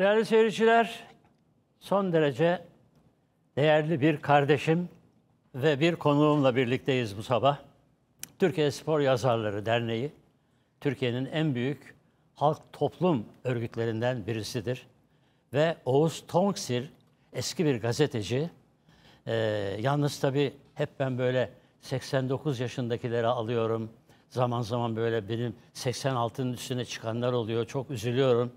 Değerli seyirciler, son derece değerli bir kardeşim ve bir konuğumla birlikteyiz bu sabah. Türkiye Spor Yazarları Derneği, Türkiye'nin en büyük halk toplum örgütlerinden birisidir. Ve Oğuz Tongsir, eski bir gazeteci. Ee, yalnız tabii hep ben böyle 89 yaşındakileri alıyorum. Zaman zaman böyle benim 86'nın üstüne çıkanlar oluyor. Çok üzülüyorum.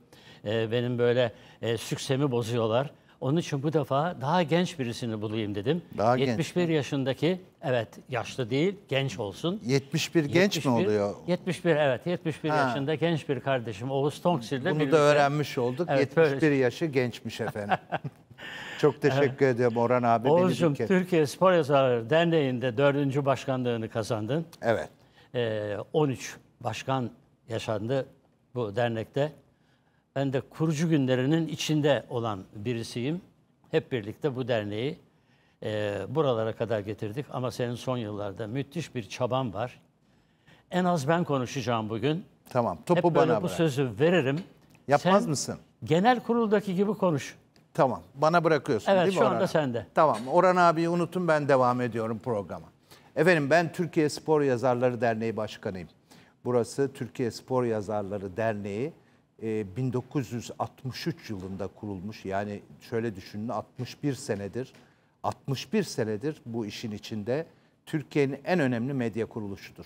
E, benim böyle e, süksemi bozuyorlar. Onun için bu defa daha genç birisini bulayım dedim. Daha 71 genç. yaşındaki evet yaşlı değil genç olsun. 71 genç 71, mi oluyor? 71 evet 71 ha. yaşında genç bir kardeşim Oğuz Tongsil'le Bunu birlikte. da öğrenmiş olduk. Evet, 71 böyle... Şey. yaşı gençmiş efendim. Çok teşekkür evet. ediyorum Orhan abi. Oğuz'cum Türkiye Spor Yazarları Derneği'nde dördüncü başkanlığını kazandın. Evet. Ee, 13 başkan yaşandı bu dernekte. Ben de kurucu günlerinin içinde olan birisiyim. Hep birlikte bu derneği e, buralara kadar getirdik. Ama senin son yıllarda müthiş bir çaban var. En az ben konuşacağım bugün. Tamam topu Hep bana bırak. bu sözü veririm. Yapmaz Sen mısın? genel kuruldaki gibi konuş. Tamam bana bırakıyorsun Evet değil mi şu anda Orhan? sende. Tamam Orhan abiyi unutun ben devam ediyorum programa. Efendim ben Türkiye Spor Yazarları Derneği Başkanıyım. Burası Türkiye Spor Yazarları Derneği 1963 e, yılında kurulmuş. Yani şöyle düşünün 61 senedir 61 senedir bu işin içinde Türkiye'nin en önemli medya kuruluşudur.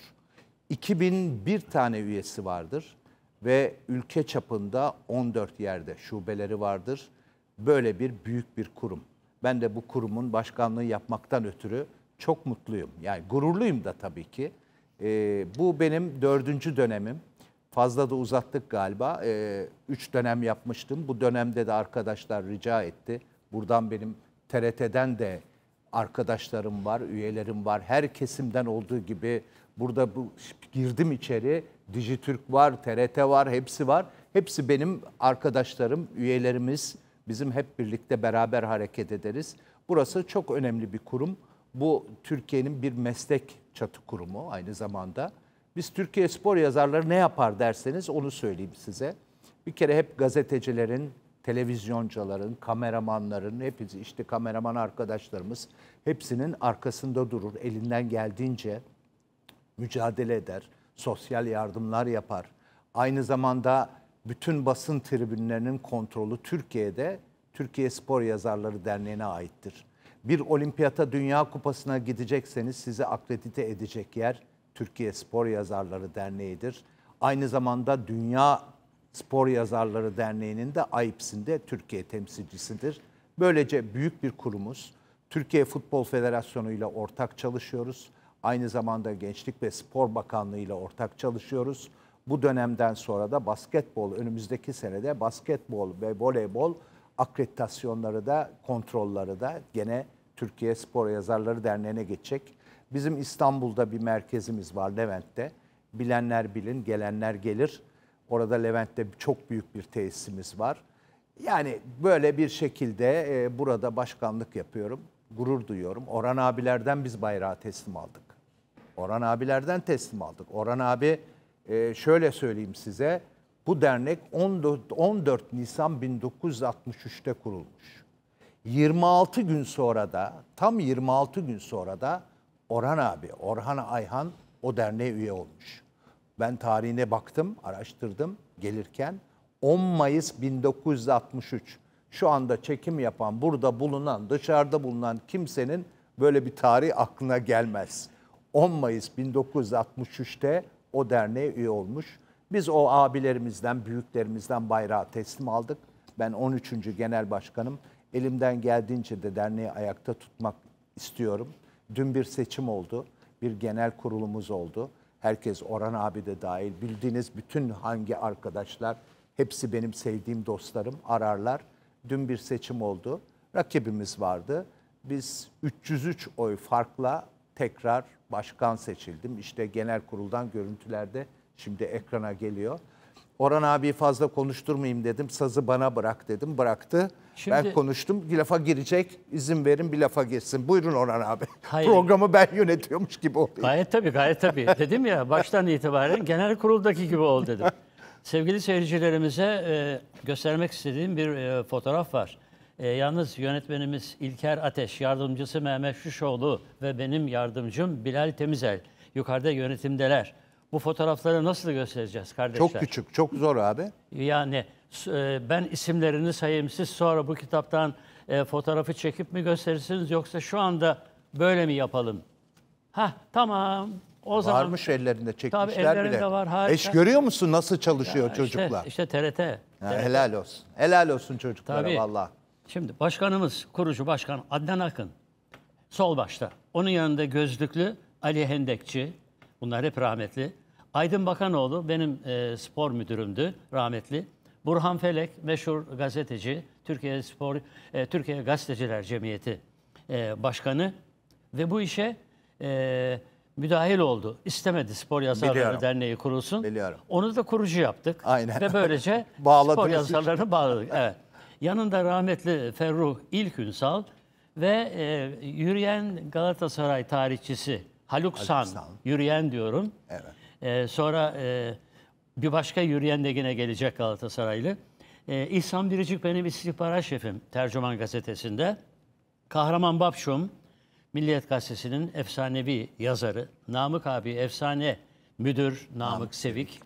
2001 tane üyesi vardır ve ülke çapında 14 yerde şubeleri vardır. Böyle bir büyük bir kurum. Ben de bu kurumun başkanlığı yapmaktan ötürü çok mutluyum. Yani gururluyum da tabii ki. Ee, bu benim dördüncü dönemim. Fazla da uzattık galiba. E, üç dönem yapmıştım. Bu dönemde de arkadaşlar rica etti. Buradan benim TRT'den de arkadaşlarım var, üyelerim var. Her kesimden olduğu gibi burada bu girdim içeri. Dijitürk var, TRT var, hepsi var. Hepsi benim arkadaşlarım, üyelerimiz. Bizim hep birlikte beraber hareket ederiz. Burası çok önemli bir kurum. Bu Türkiye'nin bir meslek çatı kurumu aynı zamanda. Biz Türkiye spor yazarları ne yapar derseniz onu söyleyeyim size. Bir kere hep gazetecilerin, televizyoncuların, kameramanların, hepsi işte kameraman arkadaşlarımız hepsinin arkasında durur. Elinden geldiğince mücadele eder, sosyal yardımlar yapar. Aynı zamanda bütün basın tribünlerinin kontrolü Türkiye'de Türkiye Spor Yazarları Derneği'ne aittir. Bir olimpiyata, dünya kupasına gidecekseniz sizi akredite edecek yer Türkiye Spor Yazarları Derneği'dir. Aynı zamanda Dünya Spor Yazarları Derneği'nin de AIPS'inde Türkiye temsilcisidir. Böylece büyük bir kurumuz. Türkiye Futbol Federasyonu ile ortak çalışıyoruz. Aynı zamanda Gençlik ve Spor Bakanlığı ile ortak çalışıyoruz. Bu dönemden sonra da basketbol, önümüzdeki senede basketbol ve voleybol akreditasyonları da, kontrolları da gene Türkiye Spor Yazarları Derneği'ne geçecek. Bizim İstanbul'da bir merkezimiz var Levent'te. Bilenler bilin, gelenler gelir. Orada Levent'te çok büyük bir tesisimiz var. Yani böyle bir şekilde e, burada başkanlık yapıyorum. Gurur duyuyorum. Orhan abilerden biz bayrağı teslim aldık. Orhan abilerden teslim aldık. Orhan abi e, şöyle söyleyeyim size. Bu dernek 14, 14 Nisan 1963'te kurulmuş. 26 gün sonra da tam 26 gün sonra da Orhan abi, Orhan Ayhan o derneğe üye olmuş. Ben tarihine baktım, araştırdım gelirken. 10 Mayıs 1963 şu anda çekim yapan, burada bulunan, dışarıda bulunan kimsenin böyle bir tarih aklına gelmez. 10 Mayıs 1963'te o derneğe üye olmuş. Biz o abilerimizden, büyüklerimizden bayrağı teslim aldık. Ben 13. Genel Başkanım. Elimden geldiğince de derneği ayakta tutmak istiyorum. Dün bir seçim oldu. Bir genel kurulumuz oldu. Herkes Orhan abi de dahil bildiğiniz bütün hangi arkadaşlar hepsi benim sevdiğim dostlarım ararlar. Dün bir seçim oldu. Rakibimiz vardı. Biz 303 oy farkla tekrar başkan seçildim. İşte genel kuruldan görüntülerde şimdi ekrana geliyor. Orhan abi fazla konuşturmayayım dedim. Sazı bana bırak dedim. Bıraktı. Şimdi, ben konuştum. Bir lafa girecek. İzin verin bir lafa geçsin. Buyurun Orhan abi. Hayır. Programı ben yönetiyormuş gibi oluyor. Gayet tabii gayet tabii. dedim ya baştan itibaren genel kuruldaki gibi ol dedim. Sevgili seyircilerimize e, göstermek istediğim bir e, fotoğraf var. E, yalnız yönetmenimiz İlker Ateş, yardımcısı Mehmet Şuşoğlu ve benim yardımcım Bilal Temizel yukarıda yönetimdeler. Bu fotoğrafları nasıl göstereceğiz kardeşler? Çok küçük, çok zor abi. Yani e, ben isimlerini sayayım. Siz sonra bu kitaptan e, fotoğrafı çekip mi gösterirsiniz yoksa şu anda böyle mi yapalım? Ha tamam. O Varmış zaman, Varmış ellerinde çekmişler tabii ellerinde bile. Var, harika. Eş görüyor musun nasıl çalışıyor ya çocuklar? İşte, işte TRT. Ha, Helal olsun. Helal olsun çocuklara tabii. vallahi. Şimdi başkanımız, kurucu başkan Adnan Akın. Sol başta. Onun yanında gözlüklü Ali Hendekçi, Bunlar hep rahmetli. Aydın Bakanoğlu benim e, spor müdürümdü rahmetli. Burhan Felek meşhur gazeteci, Türkiye Spor e, Türkiye Gazeteciler Cemiyeti e, başkanı ve bu işe e, müdahil oldu. İstemedi Spor Yazarları Biliyorum. Derneği kurulsun. Biliyorum. Onu da kurucu yaptık. Aynen. Ve böylece spor yazarlarını bağladık. Evet. Yanında rahmetli Ferruh İlkünsal ve e, yürüyen Galatasaray tarihçisi Haluk San, yürüyen diyorum. Evet. Ee, sonra e, bir başka yürüyen de yine gelecek Galatasaraylı. Ee, İhsan Biricik benim istihbarat şefim Tercüman Gazetesi'nde. Kahraman Babşum, Milliyet Gazetesi'nin efsanevi yazarı. Namık abi efsane müdür Namık, Namık Sevik. Sevik.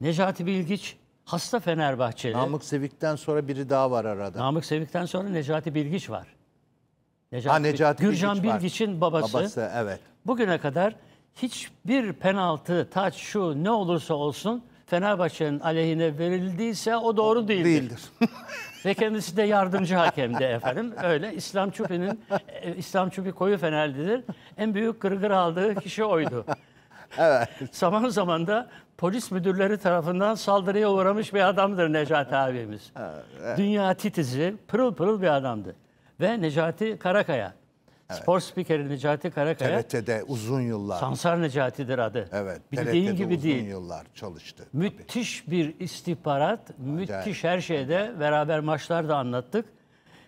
Necati Bilgiç hasta Fenerbahçeli. Namık Sevik'ten sonra biri daha var arada. Namık Sevik'ten sonra Necati Bilgiç var. Necati, ha, Necati Gürcan Bilgiç'in babası. Babası evet. Bugüne kadar hiçbir penaltı, taç, şu ne olursa olsun Fenerbahçe'nin aleyhine verildiyse o doğru değildir. Değildir. Ve kendisi de yardımcı hakemdi efendim. Öyle İslam Çubi'nin e, İslam Çubi koyu Fenerlidir. En büyük gırgır aldığı kişi oydu. Evet. Zaman zaman da polis müdürleri tarafından saldırıya uğramış bir adamdır Necati abimiz. evet. Dünya titizi, pırıl pırıl bir adamdı ve Necati Karakaya. Evet. Spor spikeri Necati Karakaya. TRT'de uzun yıllar. Sansar Necati'dir adı. Evet. Bildiğin gibi uzun değil. yıllar çalıştı. Müthiş tabii. bir istihbarat, müthiş her şeyde beraber maçlar da anlattık.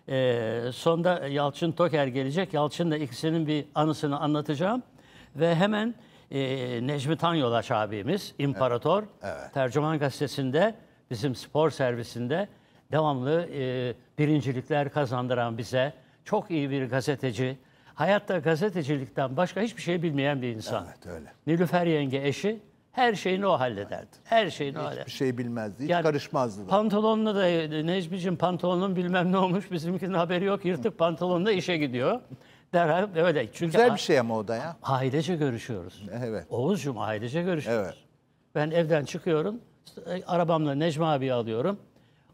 Ee, sonda Yalçın Toker gelecek. Yalçın da ikisinin bir anısını anlatacağım. Ve hemen e, Necmi Tanyolaş abimiz, imparator, evet. Evet. Tercüman Gazetesi'nde, bizim spor servisinde devamlı e, birincilikler kazandıran bize çok iyi bir gazeteci. Hayatta gazetecilikten başka hiçbir şey bilmeyen bir insan. Evet öyle. Nilüfer yenge eşi her şeyini o hallederdi. Her şeyini hiç o hallederdi. Hiçbir şey bilmezdi, hiç yani, karışmazdı. Da. Pantolonunu da e, Necmi'cim pantolonun bilmem ne olmuş bizimkinin haberi yok. Yırtık pantolonla işe gidiyor. Derhal öyle. Çünkü Güzel bir şey ama o da ya. Ailece görüşüyoruz. Evet. Oğuz'cum ailece görüşüyoruz. Evet. Ben evden çıkıyorum. E, arabamla Necmi abi alıyorum.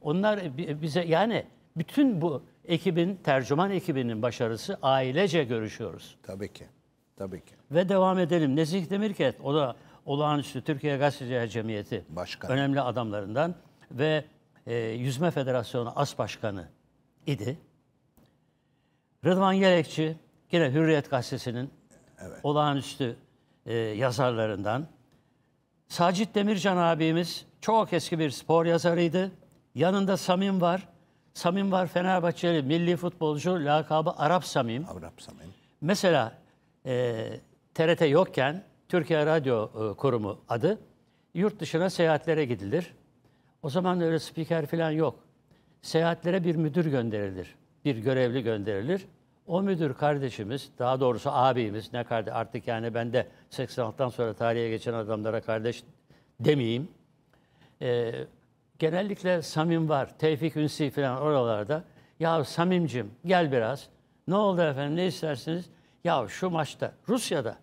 Onlar e, e, bize yani bütün bu ekibin, tercüman ekibinin başarısı ailece görüşüyoruz. Tabii ki. Tabii ki. Ve devam edelim. Nezih Demirket, o da olağanüstü Türkiye Gazeteciler Cemiyeti Başkan. önemli adamlarından ve e, Yüzme Federasyonu As Başkanı idi. Rıdvan Yelekçi, yine Hürriyet Gazetesi'nin evet. olağanüstü e, yazarlarından. Sacit Demircan abimiz çok eski bir spor yazarıydı. Yanında Samim var. Samim var Fenerbahçeli milli futbolcu lakabı Arap Samim. Arap Samim. Mesela e, TRT yokken Türkiye Radyo e, Kurumu adı yurt dışına seyahatlere gidilir. O zaman öyle spiker falan yok. Seyahatlere bir müdür gönderilir. Bir görevli gönderilir. O müdür kardeşimiz, daha doğrusu abimiz, ne kardeş artık yani ben de 86'dan sonra tarihe geçen adamlara kardeş demeyeyim. Ee, genellikle Samim var. Tevfik Ünsi falan oralarda. Ya Samim'cim gel biraz. Ne oldu efendim ne istersiniz? Ya şu maçta Rusya'da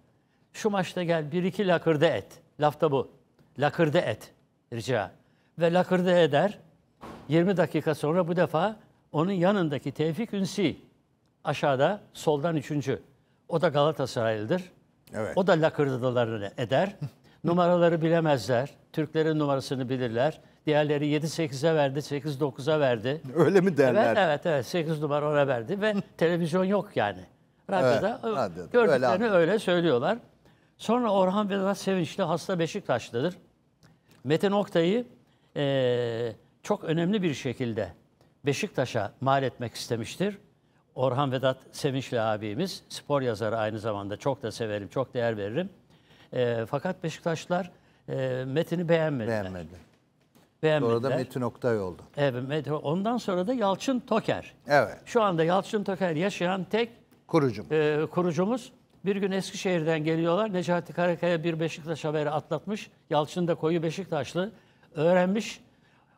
şu maçta gel bir iki lakırda et. Lafta bu. Lakırda et rica. Ve lakırda eder. 20 dakika sonra bu defa onun yanındaki Tevfik Ünsi aşağıda soldan üçüncü. O da Galatasaraylıdır. Evet. O da lakırdalarını eder. Numaraları bilemezler. Türklerin numarasını bilirler. Diğerleri 7-8'e verdi, 8-9'a verdi. Öyle mi derler? Evet, evet, evet 8 numara ona verdi ve televizyon yok yani. Radyoda evet, radyoda. gördüklerini öyle, öyle söylüyorlar. Sonra Orhan Vedat Sevinçli hasta Beşiktaşlıdır. Metin Oktay'ı e, çok önemli bir şekilde Beşiktaş'a mal etmek istemiştir. Orhan Vedat Sevinçli abimiz, spor yazarı aynı zamanda çok da severim, çok değer veririm. E, fakat Beşiktaşlar e, Metin'i beğenmediler. Beğenmedi beğenmediler. Sonra da Metin Oktay oldu. Evet, ondan sonra da Yalçın Toker. Evet. Şu anda Yalçın Toker yaşayan tek Kurucum. E, kurucumuz. Bir gün Eskişehir'den geliyorlar. Necati Karakaya bir Beşiktaş haberi atlatmış. Yalçın da koyu Beşiktaşlı. Öğrenmiş.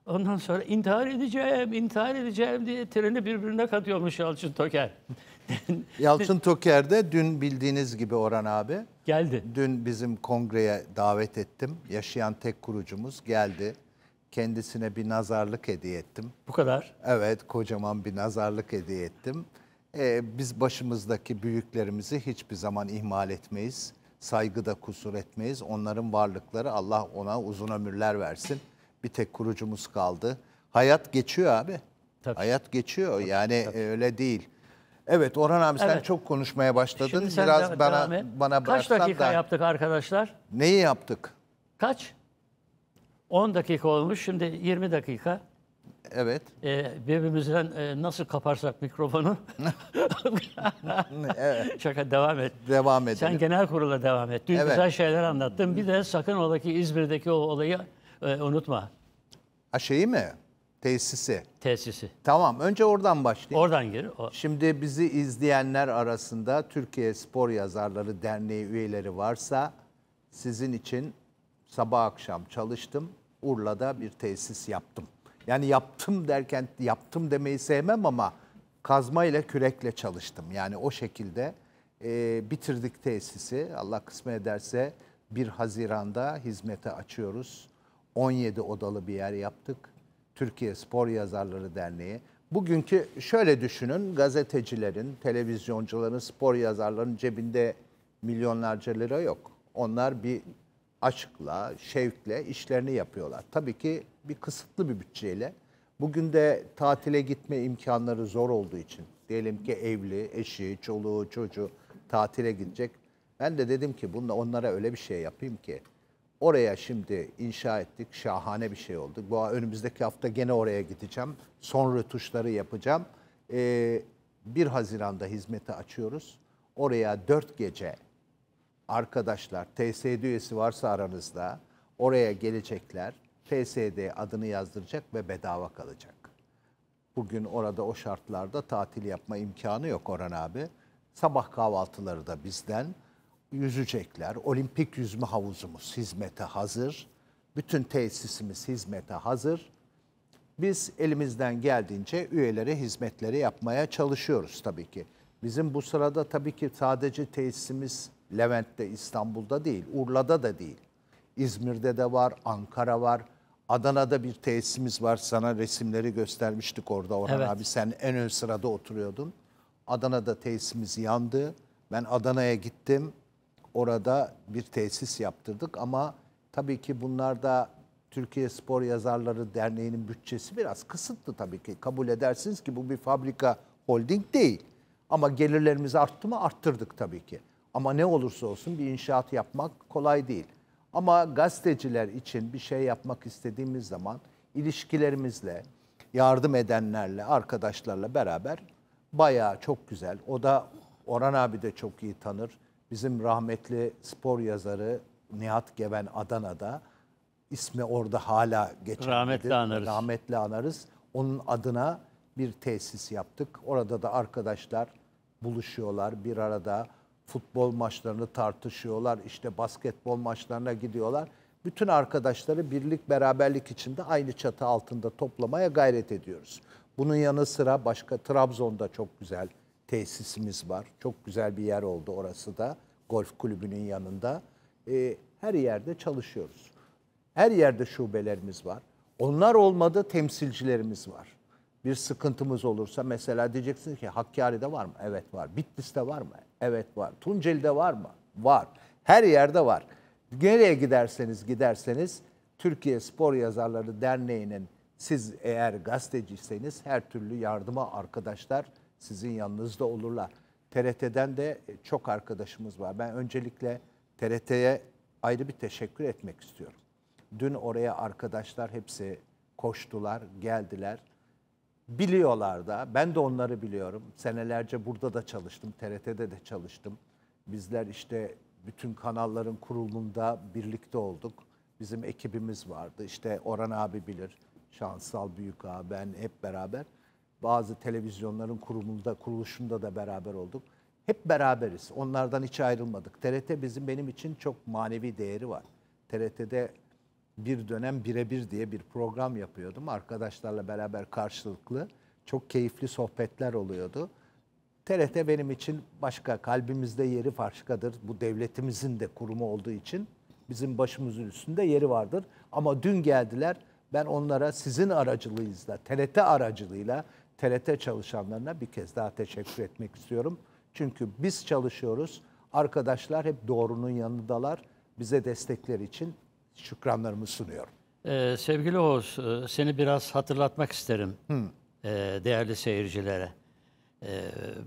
Ondan sonra intihar edeceğim, intihar edeceğim diye treni birbirine katıyormuş Yalçın Toker. Yalçın Toker de dün bildiğiniz gibi Orhan abi. Geldi. Dün bizim kongreye davet ettim. Yaşayan tek kurucumuz geldi kendisine bir nazarlık hediye ettim. Bu kadar? Evet, kocaman bir nazarlık hediye ettim. Ee, biz başımızdaki büyüklerimizi hiçbir zaman ihmal etmeyiz. Saygıda kusur etmeyiz. Onların varlıkları Allah ona uzun ömürler versin. Bir tek kurucumuz kaldı. Hayat geçiyor abi. Tabii. Hayat geçiyor tabii, yani tabii. E, öyle değil. Evet Orhan abi evet. sen çok konuşmaya başladın. Şimdi Biraz de, bana bana Kaç bıraksan da. Kaç dakika yaptık arkadaşlar? Neyi yaptık? Kaç? 10 dakika olmuş şimdi 20 dakika. Evet. Ee, birbirimizden e, nasıl kaparsak mikrofonu. evet. Şaka devam et. Devam edelim. Sen genel kurula devam et. Dün evet. güzel şeyler anlattın. Bir de sakın oradaki İzmir'deki o olayı e, unutma. Ha şeyi mi? Tesisi. Tesisi. Tamam önce oradan başlayayım. Oradan gir. O... Şimdi bizi izleyenler arasında Türkiye Spor Yazarları Derneği üyeleri varsa sizin için sabah akşam çalıştım. Urla'da bir tesis yaptım. Yani yaptım derken yaptım demeyi sevmem ama kazma ile kürekle çalıştım. Yani o şekilde e, bitirdik tesisi. Allah kısmet ederse 1 Haziran'da hizmete açıyoruz. 17 odalı bir yer yaptık. Türkiye Spor Yazarları Derneği. Bugünkü şöyle düşünün gazetecilerin, televizyoncuların, spor yazarlarının cebinde milyonlarca lira yok. Onlar bir aşkla, şevkle işlerini yapıyorlar. Tabii ki bir kısıtlı bir bütçeyle. Bugün de tatile gitme imkanları zor olduğu için diyelim ki evli, eşi, çoluğu, çocuğu tatile gidecek. Ben de dedim ki bunu onlara öyle bir şey yapayım ki oraya şimdi inşa ettik. Şahane bir şey oldu. Bu önümüzdeki hafta gene oraya gideceğim. Son rötuşları yapacağım. Ee, 1 Haziran'da hizmete açıyoruz. Oraya 4 gece arkadaşlar, TSD üyesi varsa aranızda oraya gelecekler. TSD adını yazdıracak ve bedava kalacak. Bugün orada o şartlarda tatil yapma imkanı yok Orhan abi. Sabah kahvaltıları da bizden yüzecekler. Olimpik yüzme havuzumuz hizmete hazır. Bütün tesisimiz hizmete hazır. Biz elimizden geldiğince üyelere hizmetleri yapmaya çalışıyoruz tabii ki. Bizim bu sırada tabii ki sadece tesisimiz Levent'te, İstanbul'da değil, Urla'da da değil. İzmir'de de var, Ankara var. Adana'da bir tesisimiz var. Sana resimleri göstermiştik orada Orhan evet. abi. Sen en ön sırada oturuyordun. Adana'da tesisimiz yandı. Ben Adana'ya gittim. Orada bir tesis yaptırdık ama tabii ki bunlar da Türkiye Spor Yazarları Derneği'nin bütçesi biraz kısıtlı tabii ki. Kabul edersiniz ki bu bir fabrika holding değil. Ama gelirlerimiz arttı mı? Arttırdık tabii ki. Ama ne olursa olsun bir inşaat yapmak kolay değil. Ama gazeteciler için bir şey yapmak istediğimiz zaman ilişkilerimizle, yardım edenlerle, arkadaşlarla beraber bayağı çok güzel. O da Orhan abi de çok iyi tanır. Bizim rahmetli spor yazarı Nihat Geven Adana'da ismi orada hala geçerlidir. Rahmetli anarız. Rahmetli anarız. Onun adına bir tesis yaptık. Orada da arkadaşlar buluşuyorlar bir arada. Futbol maçlarını tartışıyorlar, işte basketbol maçlarına gidiyorlar. Bütün arkadaşları birlik beraberlik içinde aynı çatı altında toplamaya gayret ediyoruz. Bunun yanı sıra başka Trabzon'da çok güzel tesisimiz var. Çok güzel bir yer oldu orası da. Golf kulübünün yanında. Ee, her yerde çalışıyoruz. Her yerde şubelerimiz var. Onlar olmadı temsilcilerimiz var bir sıkıntımız olursa mesela diyeceksiniz ki Hakkari'de var mı? Evet var. Bitlis'te var mı? Evet var. Tunceli'de var mı? Var. Her yerde var. Nereye giderseniz giderseniz Türkiye Spor Yazarları Derneği'nin siz eğer gazeteciyseniz her türlü yardıma arkadaşlar sizin yanınızda olurlar. TRT'den de e, çok arkadaşımız var. Ben öncelikle TRT'ye ayrı bir teşekkür etmek istiyorum. Dün oraya arkadaşlar hepsi koştular, geldiler biliyorlar da. Ben de onları biliyorum. Senelerce burada da çalıştım, TRT'de de çalıştım. Bizler işte bütün kanalların kurulumunda birlikte olduk. Bizim ekibimiz vardı. İşte Orhan abi bilir, Şansal Büyük abi, ben hep beraber. Bazı televizyonların kurulumunda, kuruluşunda da beraber olduk. Hep beraberiz. Onlardan hiç ayrılmadık. TRT bizim benim için çok manevi değeri var. TRT'de bir dönem birebir diye bir program yapıyordum. Arkadaşlarla beraber karşılıklı çok keyifli sohbetler oluyordu. TRT benim için başka, kalbimizde yeri başkadır. Bu devletimizin de kurumu olduğu için bizim başımızın üstünde yeri vardır. Ama dün geldiler, ben onlara sizin aracılığınızla, TRT aracılığıyla, TRT çalışanlarına bir kez daha teşekkür etmek istiyorum. Çünkü biz çalışıyoruz, arkadaşlar hep doğrunun yanındalar. Bize destekler için şükranlarımı sunuyorum. Ee, sevgili Oğuz, e, seni biraz hatırlatmak isterim hmm. e, değerli seyircilere. E,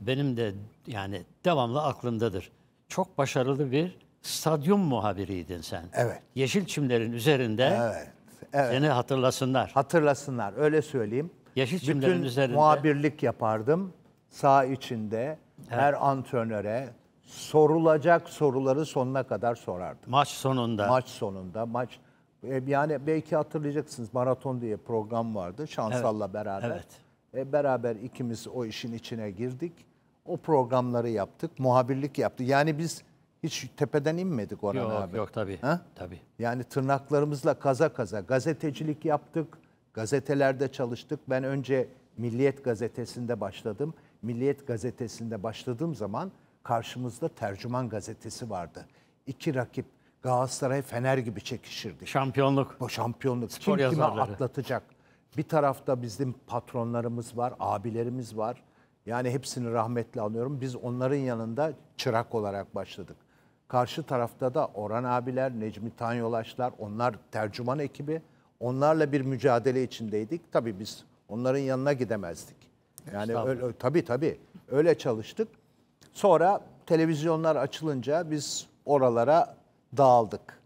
benim de yani devamlı aklımdadır. Çok başarılı bir stadyum muhabiriydin sen. Evet. Yeşil çimlerin üzerinde evet, evet. seni hatırlasınlar. Hatırlasınlar, öyle söyleyeyim. Yeşil çimlerin Bütün üzerinde. muhabirlik yapardım. Sağ içinde evet. her antrenöre, sorulacak soruları sonuna kadar sorardı. Maç sonunda. Maç sonunda. Maç e, yani belki hatırlayacaksınız maraton diye program vardı Şansal'la evet. beraber. Evet. E, beraber ikimiz o işin içine girdik. O programları yaptık. Muhabirlik yaptı. Yani biz hiç tepeden inmedik Orhan yok, abi. Yok tabii. Ha? tabii. Yani tırnaklarımızla kaza kaza gazetecilik yaptık. Gazetelerde çalıştık. Ben önce Milliyet Gazetesi'nde başladım. Milliyet Gazetesi'nde başladığım zaman karşımızda Tercüman Gazetesi vardı. İki rakip Galatasaray Fener gibi çekişirdi. Şampiyonluk. Bu şampiyonluk. Spor Kim kime atlatacak? Bir tarafta bizim patronlarımız var, abilerimiz var. Yani hepsini rahmetli anıyorum. Biz onların yanında çırak olarak başladık. Karşı tarafta da Orhan abiler, Necmi Tanyolaşlar, onlar tercüman ekibi. Onlarla bir mücadele içindeydik. Tabii biz onların yanına gidemezdik. Yani öyle, tabii tabii öyle çalıştık. Sonra televizyonlar açılınca biz oralara dağıldık.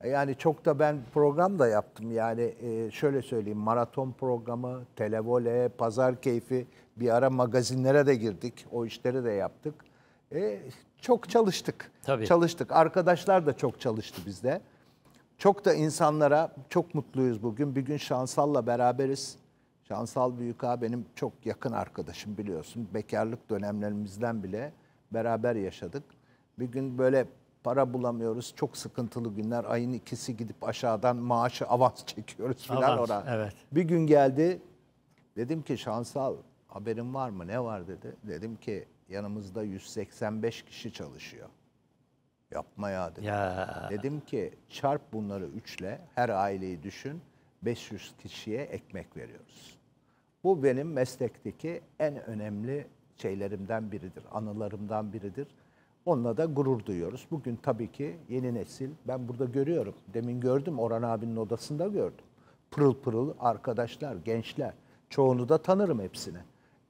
E, yani çok da ben program da yaptım. Yani e, şöyle söyleyeyim maraton programı, televole, pazar keyfi bir ara magazinlere de girdik. O işleri de yaptık. E, çok çalıştık. Tabii. Çalıştık. Arkadaşlar da çok çalıştı bizde. Çok da insanlara çok mutluyuz bugün. Bir gün Şansal'la beraberiz. Şansal Büyük Büyüka benim çok yakın arkadaşım biliyorsun. Bekarlık dönemlerimizden bile beraber yaşadık. Bir gün böyle para bulamıyoruz. Çok sıkıntılı günler. Ayın ikisi gidip aşağıdan maaşı avans çekiyoruz filan oraya. Evet. Bir gün geldi. Dedim ki Şansal haberin var mı? Ne var dedi. Dedim ki yanımızda 185 kişi çalışıyor. Yapma ya dedim. Ya. Dedim ki çarp bunları üçle her aileyi düşün. 500 kişiye ekmek veriyoruz. Bu benim meslekteki en önemli şeylerimden biridir, anılarımdan biridir. Onunla da gurur duyuyoruz. Bugün tabii ki yeni nesil, ben burada görüyorum, demin gördüm, Orhan abinin odasında gördüm. Pırıl pırıl arkadaşlar, gençler, çoğunu da tanırım hepsini.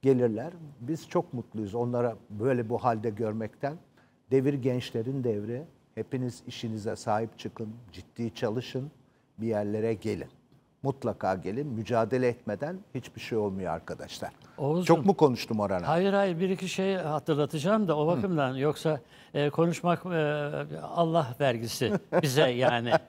Gelirler, biz çok mutluyuz onlara böyle bu halde görmekten. Devir gençlerin devri, hepiniz işinize sahip çıkın, ciddi çalışın, bir yerlere gelin. Mutlaka gelin. Mücadele etmeden hiçbir şey olmuyor arkadaşlar. Oğuzcum, Çok mu konuştum Orhan'a? Hayır hayır bir iki şey hatırlatacağım da o bakımdan. Hı. Yoksa e, konuşmak e, Allah vergisi bize yani.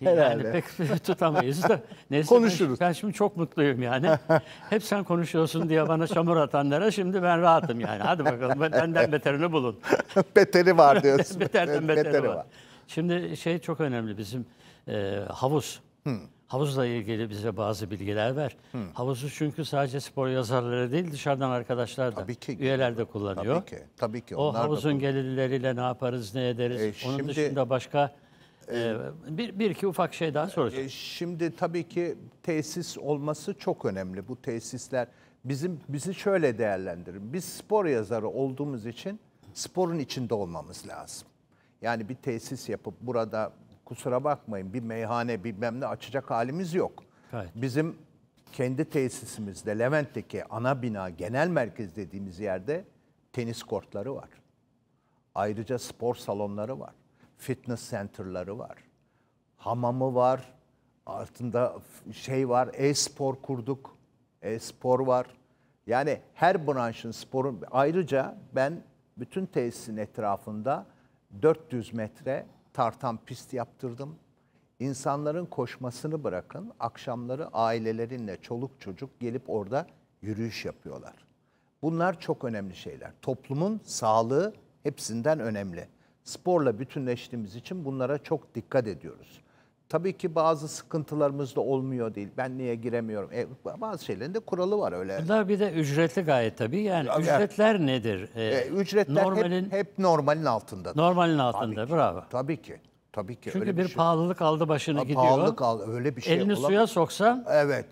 Yani pek tutamayız da. Neyse, Konuşuruz. Ben, ben şimdi çok mutluyum yani. Hep sen konuşuyorsun diye bana çamur atanlara şimdi ben rahatım yani. Hadi bakalım benden beterini bulun. beteri var diyorsun. Beterden beteri, beteri var. var. Şimdi şey çok önemli bizim e, havuz. Hmm havuzla ilgili bize bazı bilgiler ver. Hı. Hmm. Havuzu çünkü sadece spor yazarları değil dışarıdan arkadaşlar da Tabii ki. üyeler de kullanıyor. Tabii ki. Tabii ki. O Onlar havuzun da... gelirleriyle ne yaparız, ne ederiz? E, şimdi, Onun dışında başka e, e, bir, bir iki ufak şey daha soracağım. E, şimdi tabii ki tesis olması çok önemli. Bu tesisler bizim bizi şöyle değerlendirin. Biz spor yazarı olduğumuz için sporun içinde olmamız lazım. Yani bir tesis yapıp burada kusura bakmayın bir meyhane bilmem ne açacak halimiz yok. Evet. Bizim kendi tesisimizde Levent'teki ana bina genel merkez dediğimiz yerde tenis kortları var. Ayrıca spor salonları var. Fitness center'ları var. Hamamı var. Altında şey var. E-spor kurduk. E-spor var. Yani her branşın sporun ayrıca ben bütün tesisin etrafında 400 metre tartan pist yaptırdım. İnsanların koşmasını bırakın. Akşamları ailelerinle çoluk çocuk gelip orada yürüyüş yapıyorlar. Bunlar çok önemli şeyler. Toplumun sağlığı hepsinden önemli. Sporla bütünleştiğimiz için bunlara çok dikkat ediyoruz. Tabii ki bazı sıkıntılarımız da olmuyor değil. Ben niye giremiyorum? E, bazı şeylerin de kuralı var öyle. Bunlar bir de ücretli gayet tabii. Yani ya, ücretler yani, nedir? E, e, ücretler normalin, hep, hep normalin altında. Normalin altında tabii ki, bravo. Tabii ki. Tabii ki. Çünkü öyle bir, bir şey. pahalılık aldı başını ha, gidiyor. Pahalılık aldı öyle bir şey. Elini olamaz. suya soksa evet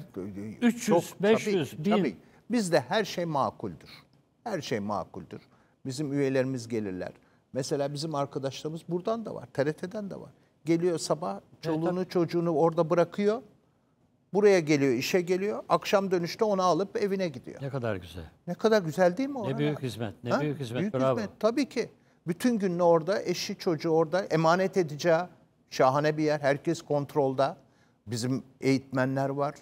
300 çok, 500 tabii, 1000. Tabii. Bizde her şey makuldür. Her şey makuldür. Bizim üyelerimiz gelirler. Mesela bizim arkadaşlarımız buradan da var, TRT'den de var. Geliyor sabah Çoluğunu evet, çocuğunu orada bırakıyor. Buraya geliyor, işe geliyor. Akşam dönüşte onu alıp evine gidiyor. Ne kadar güzel. Ne kadar güzel değil mi? Orhan ne büyük abi? hizmet. Ne ha? büyük hizmet. Büyük bravo. hizmet tabii ki. Bütün gününü orada, eşi çocuğu orada emanet edeceği şahane bir yer. Herkes kontrolda. Bizim eğitmenler var,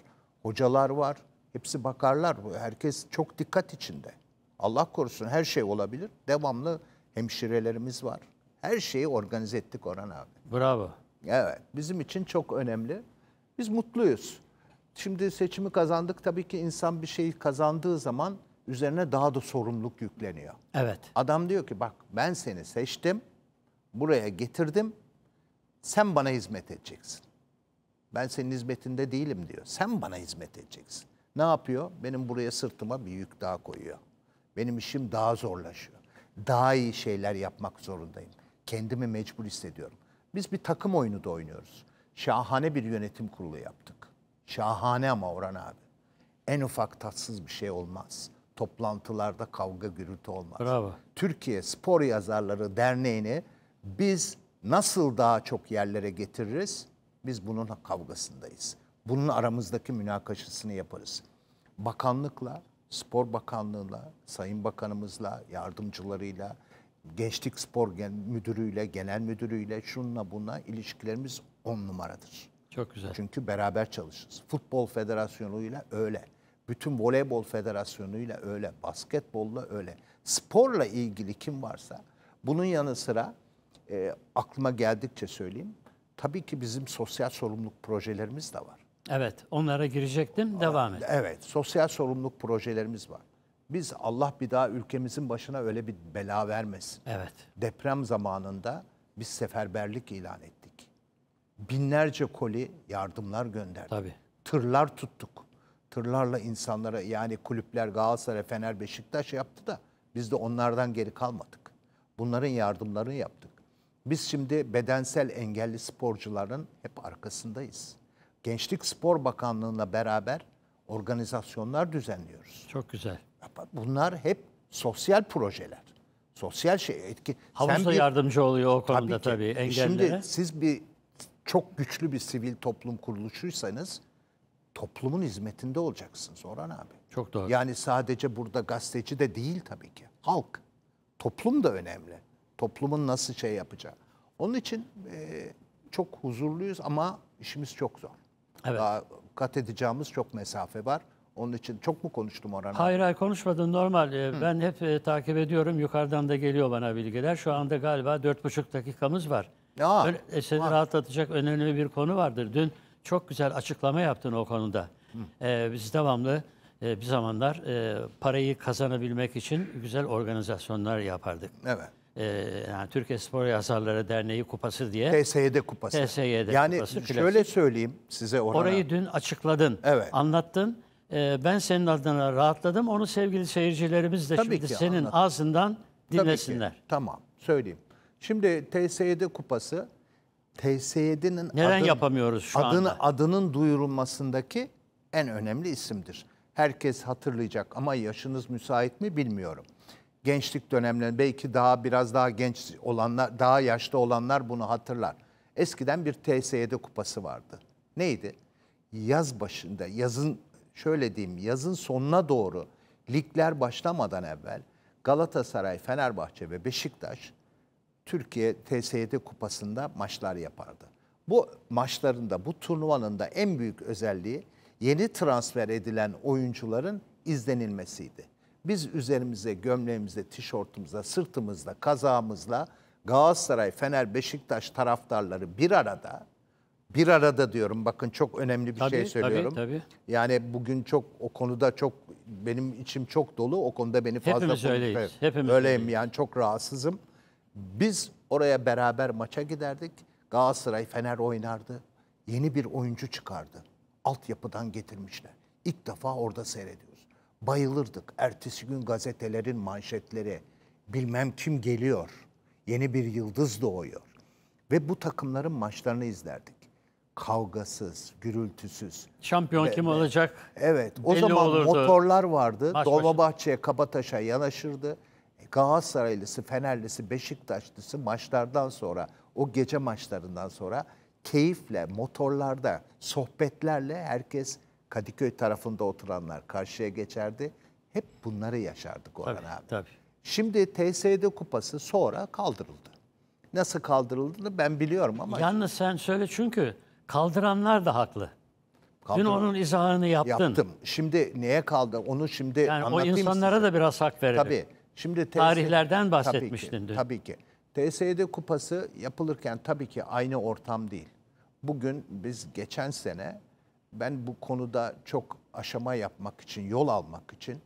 hocalar var. Hepsi bakarlar. Herkes çok dikkat içinde. Allah korusun her şey olabilir. Devamlı hemşirelerimiz var. Her şeyi organize ettik Orhan abi. Bravo. Evet, bizim için çok önemli. Biz mutluyuz. Şimdi seçimi kazandık. Tabii ki insan bir şeyi kazandığı zaman üzerine daha da sorumluluk yükleniyor. Evet. Adam diyor ki bak ben seni seçtim, buraya getirdim, sen bana hizmet edeceksin. Ben senin hizmetinde değilim diyor. Sen bana hizmet edeceksin. Ne yapıyor? Benim buraya sırtıma bir yük daha koyuyor. Benim işim daha zorlaşıyor. Daha iyi şeyler yapmak zorundayım. Kendimi mecbur hissediyorum. Biz bir takım oyunu da oynuyoruz. Şahane bir yönetim kurulu yaptık. Şahane ama Orhan abi. En ufak tatsız bir şey olmaz. Toplantılarda kavga gürültü olmaz. Bravo. Türkiye Spor Yazarları Derneği'ni biz nasıl daha çok yerlere getiririz? Biz bunun kavgasındayız. Bunun aramızdaki münakaşasını yaparız. Bakanlıkla, Spor Bakanlığı'la, Sayın Bakanımızla, yardımcılarıyla, gençlik spor gen müdürüyle, genel müdürüyle, şununla buna ilişkilerimiz on numaradır. Çok güzel. Çünkü beraber çalışırız. Futbol federasyonu'yla öyle. Bütün voleybol federasyonuyla öyle. Basketbolla öyle. Sporla ilgili kim varsa bunun yanı sıra e, aklıma geldikçe söyleyeyim. Tabii ki bizim sosyal sorumluluk projelerimiz de var. Evet, onlara girecektim. Devam et. Evet, sosyal sorumluluk projelerimiz var. Biz Allah bir daha ülkemizin başına öyle bir bela vermesin. Evet. Deprem zamanında biz seferberlik ilan ettik. Binlerce koli yardımlar gönderdik. Tabii. Tırlar tuttuk. Tırlarla insanlara yani kulüpler Galatasaray, Fener, Beşiktaş yaptı da biz de onlardan geri kalmadık. Bunların yardımlarını yaptık. Biz şimdi bedensel engelli sporcuların hep arkasındayız. Gençlik Spor Bakanlığı'na beraber organizasyonlar düzenliyoruz. Çok güzel yapar. Bunlar hep sosyal projeler. Sosyal şey etki. da yardımcı oluyor o konuda tabii, tabii e engellere. Şimdi siz bir çok güçlü bir sivil toplum kuruluşuysanız toplumun hizmetinde olacaksınız Orhan abi. Çok doğru. Yani sadece burada gazeteci de değil tabii ki. Halk. Toplum da önemli. Toplumun nasıl şey yapacağı. Onun için e, çok huzurluyuz ama işimiz çok zor. Evet. Daha kat edeceğimiz çok mesafe var. Onun için çok mu konuştum Orhan? Hayır hayır konuşmadın normal. E, Hı. Ben hep e, takip ediyorum. Yukarıdan da geliyor bana bilgiler. Şu anda galiba 4,5 dakikamız var. Aa, Öyle, e, seni var. rahatlatacak önemli bir konu vardır. Dün çok güzel açıklama yaptın o konuda. E, biz devamlı e, bir zamanlar e, parayı kazanabilmek için güzel organizasyonlar yapardık. Evet. E, yani Türkiye Spor Yazarları Derneği Kupası diye. TSYD Kupası. TSYD yani Kupası. Yani şöyle söyleyeyim size Orhan. Orayı dün açıkladın. Evet. Anlattın e, ben senin adına rahatladım. Onu sevgili seyircilerimiz de Tabii şimdi ki, senin anladım. ağzından dinlesinler. Tabii ki. Tamam söyleyeyim. Şimdi TSYD kupası TSYD'nin neden adın, yapamıyoruz şu adını, anda? Adının duyurulmasındaki en önemli isimdir. Herkes hatırlayacak ama yaşınız müsait mi bilmiyorum. Gençlik dönemlerinde belki daha biraz daha genç olanlar, daha yaşlı olanlar bunu hatırlar. Eskiden bir TSYD kupası vardı. Neydi? Yaz başında, yazın şöyle diyeyim yazın sonuna doğru ligler başlamadan evvel Galatasaray, Fenerbahçe ve Beşiktaş Türkiye TSYD kupasında maçlar yapardı. Bu maçlarında, bu turnuvanın da en büyük özelliği yeni transfer edilen oyuncuların izlenilmesiydi. Biz üzerimize, gömleğimize, tişörtümüze, sırtımızda, kazağımızla Galatasaray, Fener, Beşiktaş taraftarları bir arada bir arada diyorum bakın çok önemli bir şey tabii, şey söylüyorum. Tabii, tabii. Yani bugün çok o konuda çok benim içim çok dolu. O konuda beni fazla Hepimiz konuk, öyleyiz. Evet. Hepimiz öyleyim öyleyiz. yani çok rahatsızım. Biz oraya beraber maça giderdik. Galatasaray Fener oynardı. Yeni bir oyuncu çıkardı. Altyapıdan getirmişler. İlk defa orada seyrediyoruz. Bayılırdık. Ertesi gün gazetelerin manşetleri bilmem kim geliyor. Yeni bir yıldız doğuyor. Ve bu takımların maçlarını izlerdik kavgasız, gürültüsüz. Şampiyon ve, kim olacak? Evet, o zaman olurdu. motorlar vardı. Baş Dolmabahçe'ye, Kabataş'a yanaşırdı. E, Galatasaraylısı, Fenerlisi, Beşiktaşlısı maçlardan sonra, o gece maçlarından sonra keyifle, motorlarda, sohbetlerle herkes Kadıköy tarafında oturanlar karşıya geçerdi. Hep bunları yaşardık Orhan tabii, abi. Tabii. Şimdi TSD kupası sonra kaldırıldı. Nasıl kaldırıldığını ben biliyorum ama... Yalnız sen söyle çünkü Kaldıranlar da haklı. Kaldım. Dün onun izahını yaptın. Yaptım. Şimdi neye kaldı? Onu şimdi yani anlatayım o insanlara size. da biraz hak verelim. Tabii. Şimdi TS... Tarihlerden bahsetmiştin tabii ki, dün. Tabii ki. TSD kupası yapılırken tabii ki aynı ortam değil. Bugün biz geçen sene ben bu konuda çok aşama yapmak için, yol almak için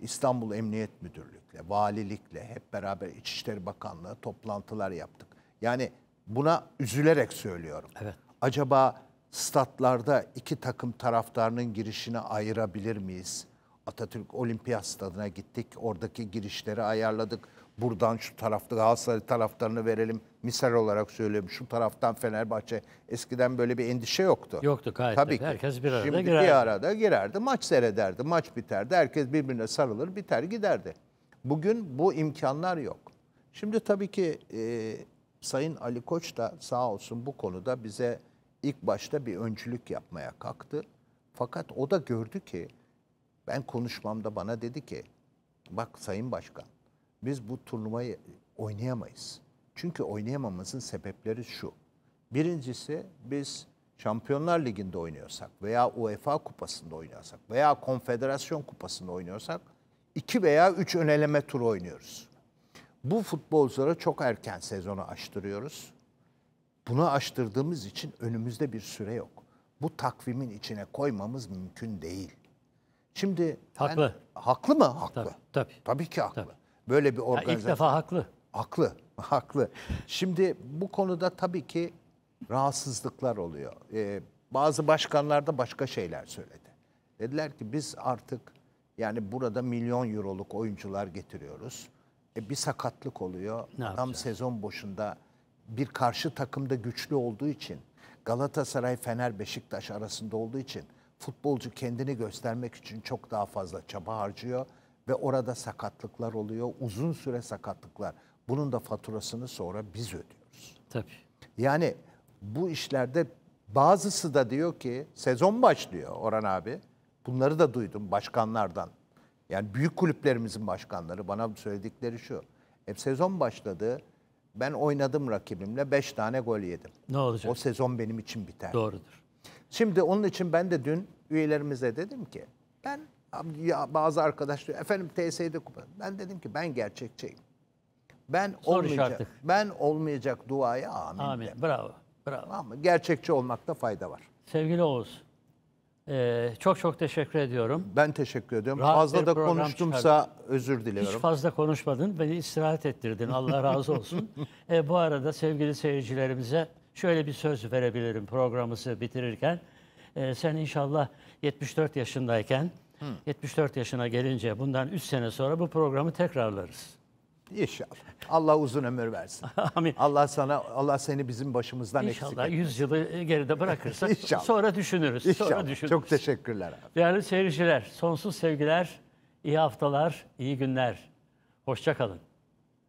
İstanbul Emniyet Müdürlük'le, valilikle, hep beraber İçişleri Bakanlığı toplantılar yaptık. Yani buna üzülerek söylüyorum. Evet acaba statlarda iki takım taraftarının girişini ayırabilir miyiz? Atatürk Olimpiyat Stadına gittik. Oradaki girişleri ayarladık. Buradan şu tarafta Galatasaray taraftarını verelim. Misal olarak söylüyorum şu taraftan Fenerbahçe. Eskiden böyle bir endişe yoktu. Yoktu gayet. Tabii ki. Herkes bir arada Şimdi girerdi. bir arada girerdi. Maç seyrederdi. Maç biterdi. Herkes birbirine sarılır biter giderdi. Bugün bu imkanlar yok. Şimdi tabii ki e, Sayın Ali Koç da sağ olsun bu konuda bize ilk başta bir öncülük yapmaya kalktı. Fakat o da gördü ki ben konuşmamda bana dedi ki bak Sayın Başkan biz bu turnuvayı oynayamayız. Çünkü oynayamamızın sebepleri şu. Birincisi biz Şampiyonlar Ligi'nde oynuyorsak veya UEFA Kupası'nda oynuyorsak veya Konfederasyon Kupası'nda oynuyorsak iki veya üç öneleme turu oynuyoruz. Bu futbolculara çok erken sezonu açtırıyoruz. Bunu aştırdığımız için önümüzde bir süre yok. Bu takvimin içine koymamız mümkün değil. Şimdi haklı. Ben, haklı mı? Haklı. Tabii. Tabii, tabii ki haklı. Tabii. Böyle bir organizasyon. Ya ilk defa haklı. Haklı. Haklı. Şimdi bu konuda tabii ki rahatsızlıklar oluyor. Ee, bazı başkanlar da başka şeyler söyledi. Dediler ki biz artık yani burada milyon euroluk oyuncular getiriyoruz. E, bir sakatlık oluyor. Ne Tam yapacağız? sezon boşunda bir karşı takımda güçlü olduğu için Galatasaray Fener Beşiktaş arasında olduğu için futbolcu kendini göstermek için çok daha fazla çaba harcıyor ve orada sakatlıklar oluyor. Uzun süre sakatlıklar. Bunun da faturasını sonra biz ödüyoruz. Tabii. Yani bu işlerde bazısı da diyor ki sezon başlıyor Orhan abi. Bunları da duydum başkanlardan. Yani büyük kulüplerimizin başkanları bana söyledikleri şu. E, sezon başladı. Ben oynadım rakibimle 5 tane gol yedim. Ne olacak? O sezon benim için biter. Doğrudur. Şimdi onun için ben de dün üyelerimize dedim ki ben ya bazı arkadaş diyor efendim TSE'de kupa. Ben dedim ki ben gerçekçiyim. Ben Soru olmayacak. Şartlık. Ben olmayacak duaya amin. Amin. Bravo. Bravo. Ama gerçekçi olmakta fayda var. Sevgili Oğuz, ee, çok çok teşekkür ediyorum. Ben teşekkür ediyorum. Rahat fazla da konuştumsa çıkardım. özür diliyorum. Hiç fazla konuşmadın, beni istirahat ettirdin. Allah razı olsun. ee, bu arada sevgili seyircilerimize şöyle bir söz verebilirim programımızı bitirirken. Ee, sen inşallah 74 yaşındayken, Hı. 74 yaşına gelince bundan 3 sene sonra bu programı tekrarlarız. İnşallah. Allah uzun ömür versin. Amin. Allah sana Allah seni bizim başımızdan İnşallah eksik etmesin. İnşallah 100 yılı e, geride bırakırsak İnşallah. sonra düşünürüz. İnşallah. Sonra düşünürüz. Çok teşekkürler abi. Değerli seyirciler, sonsuz sevgiler, iyi haftalar, iyi günler. Hoşça kalın.